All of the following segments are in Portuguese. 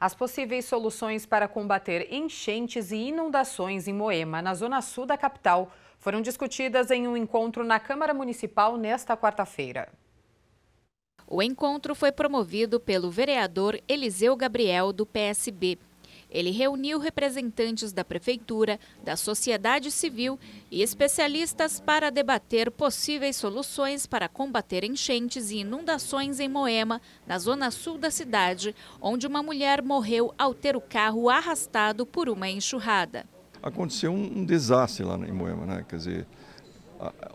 As possíveis soluções para combater enchentes e inundações em Moema, na zona sul da capital, foram discutidas em um encontro na Câmara Municipal nesta quarta-feira. O encontro foi promovido pelo vereador Eliseu Gabriel, do PSB, ele reuniu representantes da prefeitura, da sociedade civil e especialistas para debater possíveis soluções para combater enchentes e inundações em Moema, na zona sul da cidade, onde uma mulher morreu ao ter o carro arrastado por uma enxurrada. Aconteceu um, desastre lá em Moema, né? Quer dizer,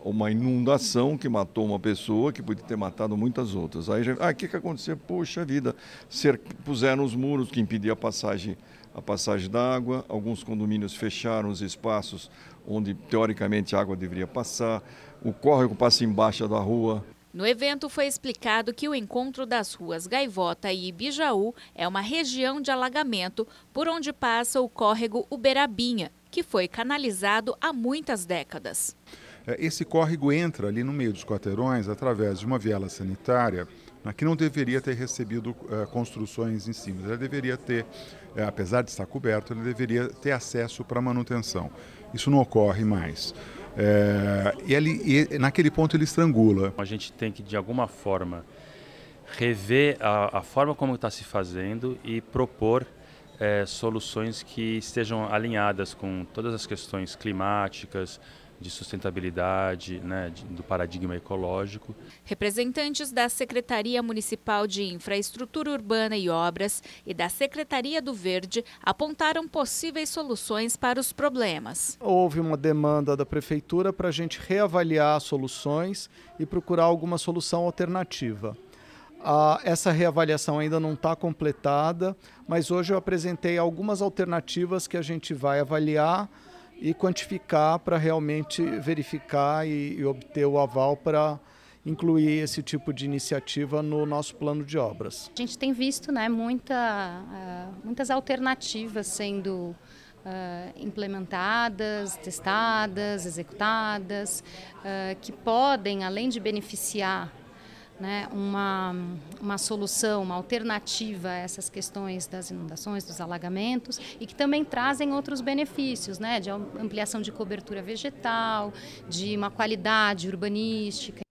uma inundação que matou uma pessoa que podia ter matado muitas outras. Aí, o ah, que, que aconteceu? Poxa vida, cer puseram os muros que impediam a passagem, a passagem da água, alguns condomínios fecharam os espaços onde, teoricamente, a água deveria passar, o córrego passa embaixo da rua. No evento foi explicado que o encontro das ruas Gaivota e Ibijaú é uma região de alagamento por onde passa o córrego Uberabinha, que foi canalizado há muitas décadas. É, esse córrego entra ali no meio dos quarteirões através de uma viela sanitária que não deveria ter recebido é, construções em cima. Ela deveria ter, é, apesar de estar coberto, ele deveria ter acesso para manutenção. Isso não ocorre mais. É, e, ele, e naquele ponto ele estrangula. A gente tem que, de alguma forma, rever a, a forma como está se fazendo e propor é, soluções que estejam alinhadas com todas as questões climáticas, de sustentabilidade, né, de, do paradigma ecológico. Representantes da Secretaria Municipal de Infraestrutura Urbana e Obras e da Secretaria do Verde apontaram possíveis soluções para os problemas. Houve uma demanda da Prefeitura para a gente reavaliar soluções e procurar alguma solução alternativa. Ah, essa reavaliação ainda não está completada, mas hoje eu apresentei algumas alternativas que a gente vai avaliar e quantificar para realmente verificar e, e, obter o aval para incluir esse tipo de iniciativa no nosso plano de obras. A gente tem visto né, muita, uh, muitas alternativas sendo Uh, implementadas, testadas, executadas, uh, que podem, além de beneficiar né, uma, uma solução, uma alternativa a essas questões das inundações, dos alagamentos, e que também trazem outros benefícios, né, de ampliação de cobertura vegetal, de uma qualidade urbanística.